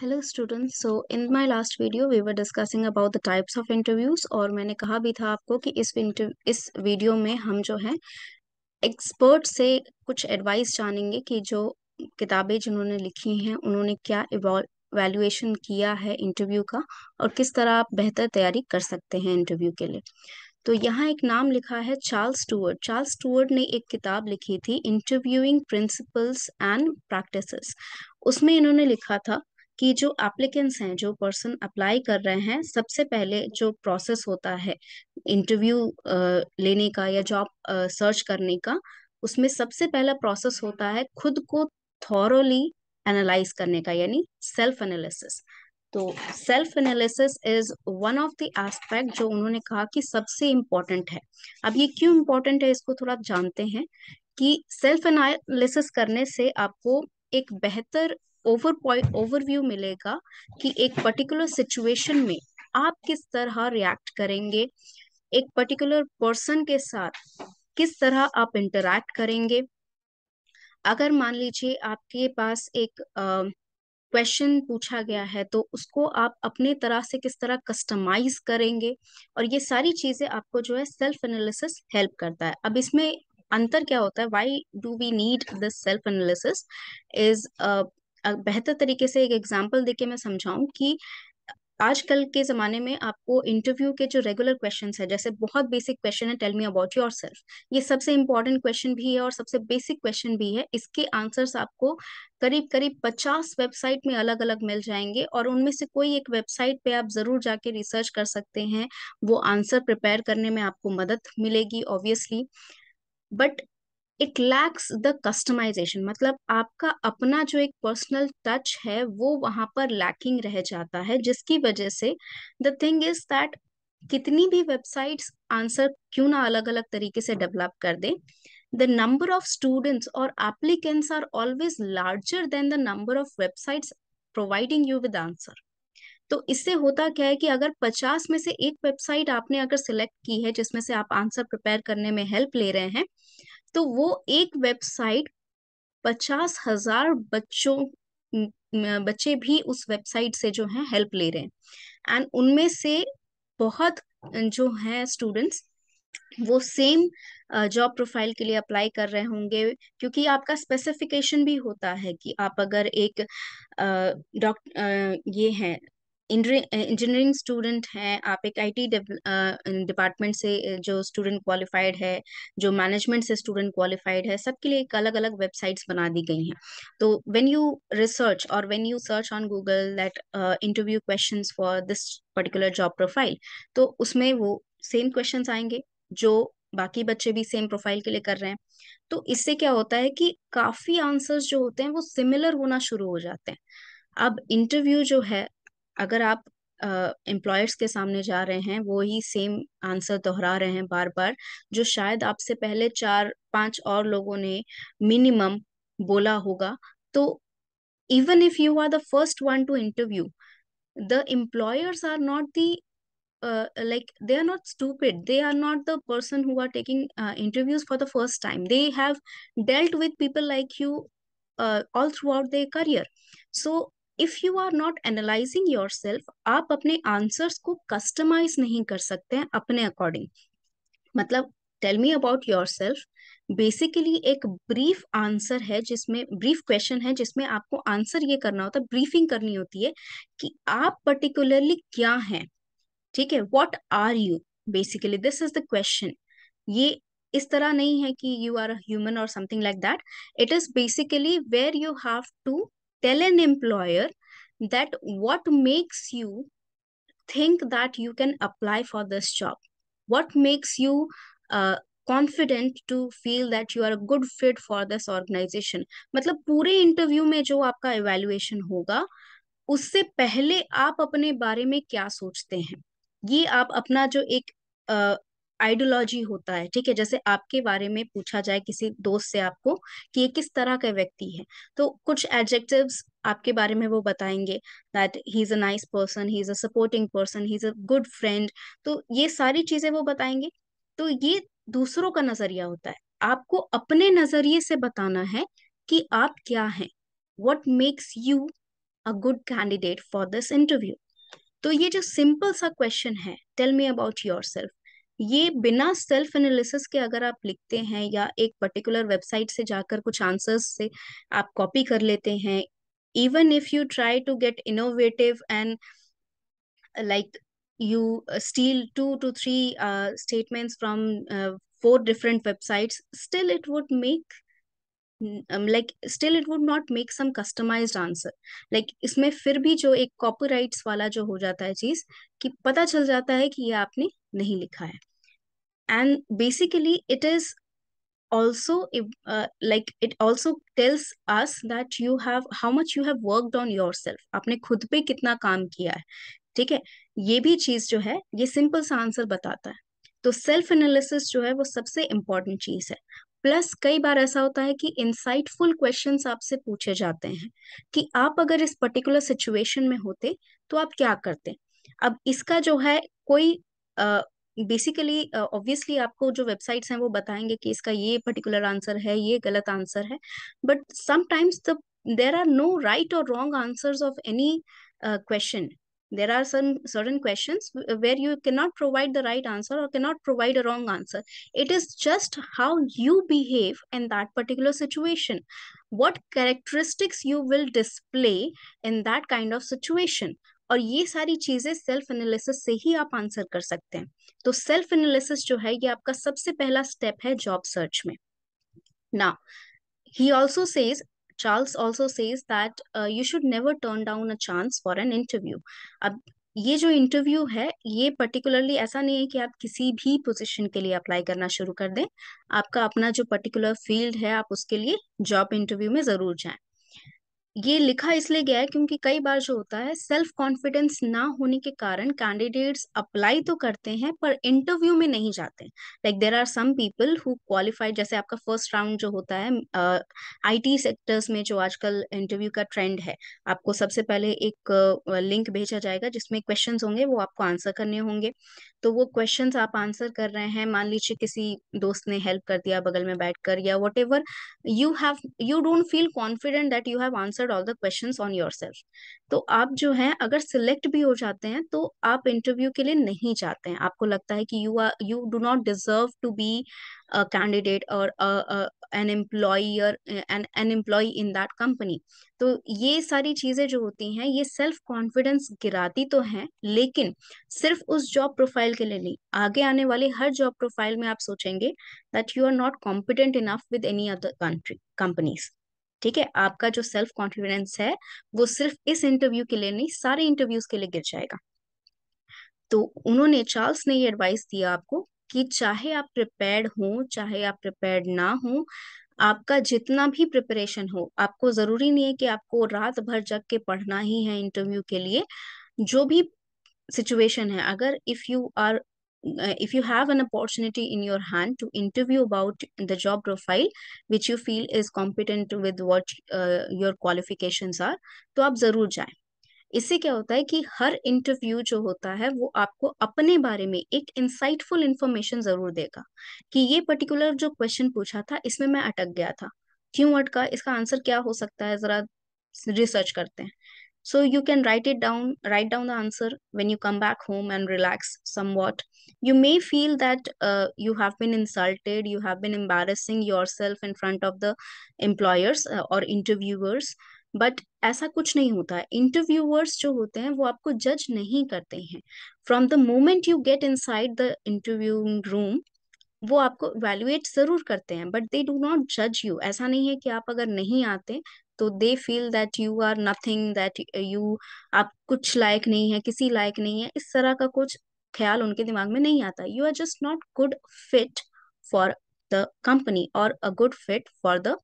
Hello students so in my last video we were discussing about the types of interviews और मैंने कहा भी था आपको कि इस इस वीडियो में हम जो है एक्सपर्ट से कुछ एडवाइस जानेंगे कि जो किताबें जिन्होंने लिखी हैं उन्होंने क्या वैल्यूएशन किया है इंटरव्यू का और किस तरह आप बेहतर तैयारी कर सकते हैं इंटरव्यू के लिए तो यहाँ एक नाम लिखा है चार्ल्स स्टूअर्ट चार्ल्स स्टूअर्ट ने एक किताब लिखी थी इंटरव्यूइंग प्रिंसिपल्स एंड प्रैक्टिसेस उसमें इन्होंने लिखा था कि जो एप्लीकेंट्स हैं जो पर्सन अप्लाई कर रहे हैं सबसे पहले जो प्रोसेस होता है इंटरव्यू लेने का या जॉब सर्च करने का उसमें सबसे पहला प्रोसेस होता है खुद को थॉरली एनालाइज करने का यानी सेल्फ एनालिसिस तो self analysis is one of the aspect जो उन्होंने कहा कि सबसे इम्पोर्टेंट है अब ये क्यों इम्पोर्टेंट है इसको थोड़ा आप जानते हैं कि सेल्फ एनालिसिस करने से आपको एक बेहतर ओवर पॉइंट ओवरव्यू मिलेगा कि एक पर्टिकुलर सिचुएशन में आप किस तरह रिएक्ट करेंगे एक पर्टिकुलर पर्सन के साथ किस तरह आप इंटरैक्ट करेंगे अगर मान लीजिए आपके पास एक क्वेश्चन पूछा गया है तो उसको आप अपने तरह से किस तरह कस्टमाइज करेंगे और ये सारी चीजें आपको जो है सेल्फ एनालिसिस हेल्प करता है अब इसमें अंतर क्या होता है why do we need this self analysis is बेहतर तरीके से एक एग्जाम्पल देके मैं समझाऊं कि आजकल के ज़माने में आपको इंटरव्यू के जो रेगुलर क्वेश्चन है जैसे बहुत बेसिक क्वेश्चन है tell me about your self ये सबसे इंपॉर्टेंट क्वेश्चन भी है और सबसे बेसिक क्वेश्चन भी है इसके आंसर्स आपको करीब करीब पचास वेबसाइट में अलग अलग मिल जाएंगे और उनमें से कोई एक वेबसाइट पे आप ज़रूर जाके रिसर्च कर सकते हैं वो आंसर प्रिपेयर करने में आपको मदद मिलेगी obviously but it lacks the customisation मतलब आपका अपना जो एक पर्सनल टच है वो वहां पर लैकिंग रह जाता है जिसकी वजह से द थिंग इज दैट कितनी भी वेबसाइट्स आंसर क्यों ना अलग अलग तरीके से डेवलप कर दे द नंबर ऑफ स्टूडेंट्स और applicants are always larger than the number of websites providing you with answer तो इससे होता क्या है कि अगर 50 में से एक वेबसाइट आपने अगर सिलेक्ट की है जिसमें से आप आंसर प्रिपेयर करने में हेल्प ले रहे हैं तो वो एक वेबसाइट पचास हजार बच्चों बच्चे भी उस वेबसाइट से जो है हेल्प ले रहे हैं एंड उनमें से बहुत जो है स्टूडेंट्स वो सेम जॉब प्रोफाइल के लिए अप्लाई कर रहे होंगे क्योंकि आपका स्पेसिफिकेशन भी होता है कि आप अगर एक डॉक्टर ये हैं इंजीनियरिंग स्टूडेंट हैं आप एक आईटी डिपार्टमेंट से जो स्टूडेंट क्वालिफाइड है जो मैनेजमेंट से स्टूडेंट क्वालिफाइड है सबके लिए एक अलग अलग वेबसाइट्स बना दी गई हैं तो व्हेन यू रिसर्च और when you search on Google that interview question for this particular job profile तो उसमें वो सेम क्वेश्चन आएंगे जो बाकी बच्चे भी सेम प्रोफाइल के लिए कर रहे हैं तो इससे क्या होता है कि काफी आंसर्स जो होते हैं वो सिमिलर होना शुरू हो जाते हैं अब इंटरव्यू जो है अगर आप एम्प्लॉयर्स uh, के सामने जा रहे हैं वो ही सेम आंसर दोहरा रहे हैं बार बार जो शायद आपसे पहले चार पांच और लोगों ने मिनिमम बोला होगा तो even if you are the first one two interview the employers are not the like they are not stupid they are not the person who are taking interviews for the first time they have dealt with people like you all throughout their career so if you are not analysing your self आप अपने answers को customise नहीं कर सकते हैं अपने according मतलब tell me about your self basically एक ब्रीफ आंसर है जिसमें ब्रीफ क्वेश्चन है जिसमें आपको आंसर ये करना होता है ब्रीफिंग करनी होती है कि आप पर्टिकुलरली क्या हैं ठीक है what are you basically this is the question ये इस तरह नहीं है कि यू आर ह्यूमन और something like that it is basically where you have to tell an employer that what makes you think that you can apply for this job what makes you uh, confident to feel that you are a good fit for this organization मतलब पूरे interview में जो आपका evaluation होगा उससे पहले आप अपने बारे में क्या सोचते हैं ये आप अपना जो एक आइडियोलॉजी होता है ठीक है जैसे आपके बारे में पूछा जाए किसी दोस्त से आपको कि ये किस तरह का व्यक्ति है तो कुछ एडजेक्टिव्स आपके बारे में वो बताएंगे that he is a nice person he is a supporting person he is a good friend तो ये सारी चीजें वो बताएंगे तो ये दूसरों का नजरिया होता है आपको अपने नजरिए से बताना है कि आप क्या हैं what makes you a good candidate for this interview तो ये जो सिंपल सा क्वेश्चन है tell me about your self ये बिना सेल्फ एनालिसिस के अगर आप लिखते हैं या एक पर्टिकुलर वेबसाइट से जाकर कुछ आंसर्स से आप कॉपी कर लेते हैं even if you try to get innovative and like you steal two to three statements from four different websites still it would make um, like still it would not make some customized answer like इसमें फिर भी जो एक copyrights वाला जो हो जाता है चीज कि पता चल जाता है कि ये आपने नहीं लिखा है and basically it is also uh, like it also tells us that you have how much you have worked on yourself आपने खुद पे कितना काम किया है ठीक है ये भी चीज जो है ये सिंपल सा आंसर बताता है तो सेल्फ एनालिसिस जो है वो सबसे इम्पोर्टेंट चीज है प्लस कई बार ऐसा होता है कि इंसाइटफुल क्वेश्चंस आपसे पूछे जाते हैं कि आप अगर इस पर्टिकुलर सिचुएशन में होते तो आप क्या करते अब इसका जो है कोई बेसिकली uh, ऑब्वियसली uh, आपको जो वेबसाइट्स हैं वो बताएंगे कि इसका ये पर्टिकुलर आंसर है ये गलत आंसर है but sometimes the there are no right और wrong answers of any question there are some certain questions where you cannot provide the right answer or cannot provide a wrong answer it is just how you behave in that particular situation what characteristics you will display in that kind of situation और ये सारी चीजें self analysis से ही आप answer कर सकते हैं तो सेल्फ एनालिसिस जो है ये आपका सबसे पहला स्टेप है जॉब सर्च में ना ही also says Charles also says that you should never turn down a chance for an interview अब ये जो इंटरव्यू है ये पर्टिकुलरली ऐसा नहीं है कि आप किसी भी पोजीशन के लिए अप्लाई करना शुरू कर दें आपका अपना जो पर्टिकुलर फील्ड है आप उसके लिए जॉब इंटरव्यू में ज़रूर जाएं ये लिखा इसलिए गया है क्योंकि कई बार जो होता है सेल्फ कॉन्फिडेंस ना होने के कारण कैंडिडेट्स अप्लाई तो करते हैं पर इंटरव्यू में नहीं जाते like there are some people who qualified जैसे आपका फर्स्ट राउंड जो होता है आईटी uh, सेक्टर्स में जो आजकल इंटरव्यू का ट्रेंड है आपको सबसे पहले एक लिंक uh, भेजा जाएगा जिसमें क्वेश्चन होंगे वो आपको आंसर करने होंगे तो वो क्वेश्चन आप आंसर कर रहे हैं मान लीजिए किसी दोस्त ने हेल्प कर दिया बगल में बैठकर या whatever you have you don't feel confident that you have answered all the question on your self तो आप जो है अगर सिलेक्ट भी हो जाते हैं तो आप इंटरव्यू के लिए नहीं जाते हैं आपको लगता है कि you are you do not deserve to be a candidate or a, a an employer eh, an, an employee in that company तो ये सारी चीज़ें जो होती हैं ये सेल्फ कॉन्फिडेंस गिराती तो हैं लेकिन सिर्फ उस जॉब प्रोफाइल के लिए नहीं आगे आने वाले हर जॉब प्रोफाइल में आप सोचेंगे that you are not competent enough with any other country companies ठीक है आपका जो सेल्फ कॉन्फिडेंस है वो सिर्फ इस इंटरव्यू के लिए नहीं सारे इंटरव्यूज के लिए गिर जाएगा तो उन्होंने चार्ल्स ने ये एडवाइस दिया आपको कि चाहे आप प्रिपेयर्ड हो चाहे आप प्रिपेयर्ड ना हो आपका जितना भी प्रिपरेशन हो आपको जरूरी नहीं है कि आपको रात भर जग के पढ़ना ही है इंटरव्यू के लिए जो भी सिचुएशन है अगर if you are if you have an opportunity in your hand to interview about the job profile which you feel is competent with what uh, your qualifications are तो आप ज़रूर जाएं इससे क्या होता है कि हर इंटरव्यू जो होता है वो आपको अपने बारे में एक इंसाइटफुल इंफॉर्मेशन जरूर देगा कि ये पर्टिकुलर जो क्वेश्चन पूछा था इसमें मैं अटक गया था क्यों अटका इसका आंसर क्या हो सकता है जरा रिसर्च करते हैं so you can write it down write down the answer when you come back home and relax somewhat you may feel that you have been insulted you have been embarrassing your self in front of the employers और interviewers but ऐसा कुछ नहीं होता है interviewers जो होते हैं वो आपको जज नहीं करते हैं from the moment you get inside the interview room वो आपको वैल्यूएट जरूर करते हैं बट दे डू नॉट जज यू ऐसा नहीं है कि आप अगर नहीं आते तो they feel that you are nothing that you आप कुछ लायक नहीं है किसी लायक नहीं है इस तरह का कुछ ख्याल उनके दिमाग में नहीं आता you are just not good fit for the company और a good fit for the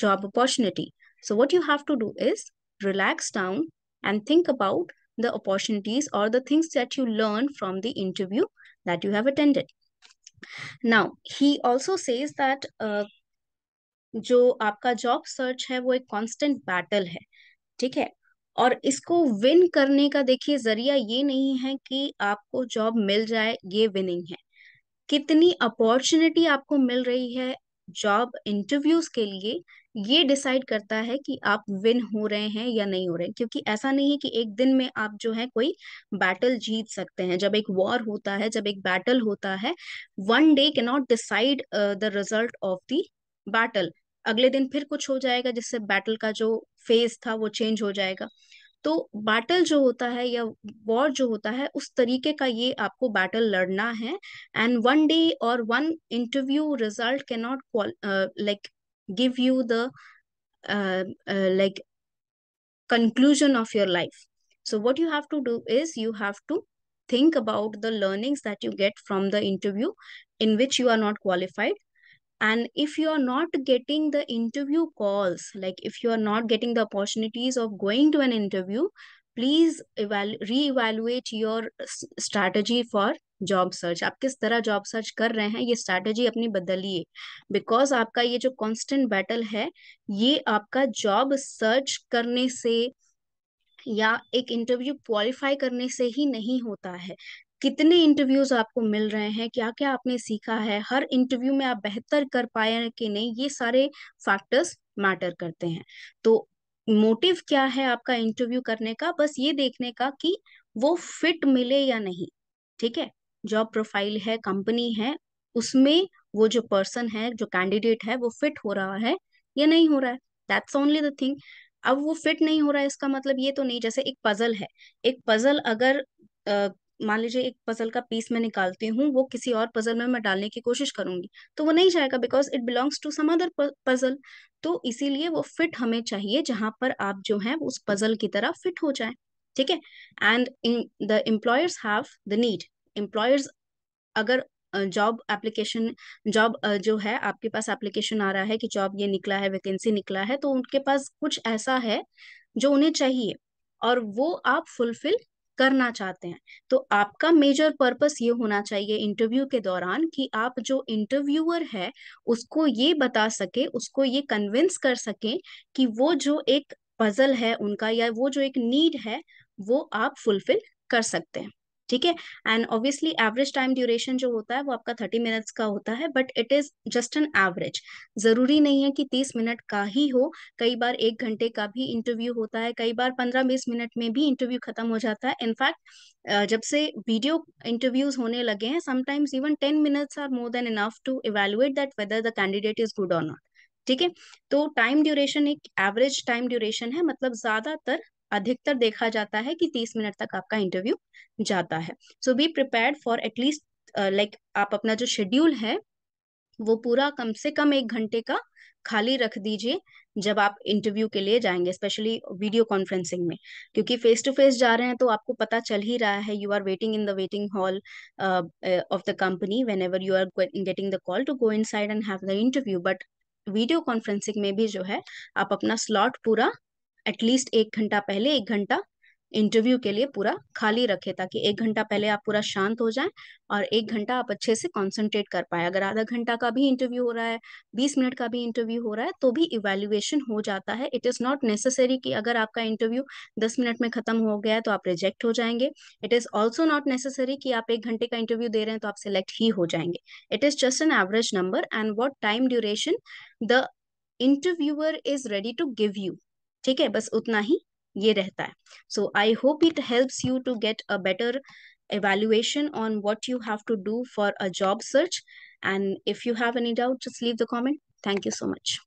job opportunity So what you have to do is relax down and think about the opportunities or the things that you learn from the interview that you have attended. Now, he also says that uh, जो आपका job search है वो एक constant battle है ठीक है और इसको विन करने का देखिए जरिया ये नहीं है कि आपको जॉब मिल जाए ये विनिंग है कितनी अपॉर्चुनिटी आपको मिल रही है जॉब इंटरव्यूज के लिए ये डिसाइड करता है कि आप विन हो रहे हैं या नहीं हो रहे हैं क्योंकि ऐसा नहीं है कि एक दिन में आप जो है कोई बैटल जीत सकते हैं जब एक वॉर होता है जब एक बैटल होता है वन डे के not decide the result of the battle अगले दिन फिर कुछ हो जाएगा जिससे बैटल का जो फेज था वो चेंज हो जाएगा तो बैटल जो होता है या वॉर जो होता है उस तरीके का ये आपको बैटल लड़ना है एंड वन डे और one interview result can not like give you the uh, uh, like conclusion of your life so what you have to do is you have to think about the learnings that you get from the interview in which you are not qualified and if you are not getting the interview calls like if you are not getting the opportunities of going to an interview please reevaluate your strategy for job search आप किस तरह job search कर रहे हैं ये strategy अपनी बदलिए because आपका ये जो कॉन्स्टेंट बैटल है ये आपका जॉब सर्च करने से या एक इंटरव्यू क्वालिफाई करने से ही नहीं होता है कितने इंटरव्यूज आपको मिल रहे हैं क्या क्या आपने सीखा है हर इंटरव्यू में आप बेहतर कर पाए कि नहीं ये सारे फैक्टर्स मैटर करते हैं तो मोटिव क्या है आपका इंटरव्यू करने का बस ये देखने का कि वो फिट मिले या नहीं ठीक है जॉब प्रोफाइल है कंपनी है उसमें वो जो पर्सन है जो कैंडिडेट है वो फिट हो रहा है या नहीं हो रहा है दैट्स ओनली द थिंग अब वो फिट नहीं हो रहा है इसका मतलब ये तो नहीं जैसे एक पजल है एक पजल अगर मान लीजिए एक पजल का पीस मैं निकालती हूँ वो किसी और पजल में मैं डालने की कोशिश करूंगी तो वो नहीं जाएगा because it belongs to some other puzzle तो इसीलिए वो फिट हमें चाहिए जहां पर आप जो है उस पजल की तरह फिट हो जाए ठीक है and the employers have the need employers अगर जॉब एप्लीकेशन जॉब जो है आपके पास एप्लीकेशन आ रहा है कि जॉब ये निकला है वैकेंसी निकला है तो उनके पास कुछ ऐसा है जो उन्हें चाहिए और वो आप फुलफिल करना चाहते हैं तो आपका मेजर पर्पस ये होना चाहिए इंटरव्यू के दौरान कि आप जो इंटरव्यूअर है उसको ये बता सके उसको ये कन्विंस कर सके कि वो जो एक पजल है उनका या वो जो एक नीड है वो आप फुलफिल कर सकते हैं ठीक है and obviously average time duration जो होता है वो आपका थर्टी मिनट्स का होता है but it is just an average जरूरी नहीं है कि तीस मिनट का ही हो कई बार एक घंटे का भी इंटरव्यू होता है कई बार पंद्रह बीस मिनट में भी इंटरव्यू खत्म हो जाता है इनफैक्ट जब से वीडियो इंटरव्यूज होने लगे हैं sometimes even ten minutes are more than enough to evaluate that whether the candidate is good और नॉट ठीक है तो टाइम ड्यूरेशन एक एवरेज टाइम ड्यूरेशन है मतलब ज्यादातर अधिकतर देखा जाता है कि तीस मिनट तक आपका इंटरव्यू जाता है so be prepare for at least like आप अपना जो शेड्यूल है वो पूरा कम से कम एक घंटे का खाली रख दीजिए जब आप इंटरव्यू के लिए जाएंगे स्पेशली वीडियो कॉन्फ्रेंसिंग में क्योंकि फेस टू फेस जा रहे हैं तो आपको पता चल ही रहा है you are waiting in the waiting hall of the company whenever you are getting the call to go inside and have the interview but video conferencing में भी जो है आप अपना स्लॉट पूरा एटलीस्ट एक घंटा पहले एक घंटा इंटरव्यू के लिए पूरा खाली रखे ताकि एक घंटा पहले आप पूरा शांत हो जाए और एक घंटा आप अच्छे से कॉन्सेंट्रेट कर पाए अगर आधा घंटा का भी इंटरव्यू हो रहा है बीस मिनट का भी इंटरव्यू हो रहा है तो भी इवेल्युएशन हो जाता है इट इज़ नॉट नेसेसरी कि अगर आपका इंटरव्यू दस मिनट में खत्म हो गया है तो आप रिजेक्ट हो जाएंगे it is also not necessary कि आप एक घंटे का इंटरव्यू दे रहे हैं तो आप सिलेक्ट ही हो जाएंगे it is just an average number and what time duration the interviewer is ready to give you ठीक है बस उतना ही ये रहता है so I hope it helps you to get a better evaluation on what you have to do for a job search and if you have any doubt just leave the comment thank you so much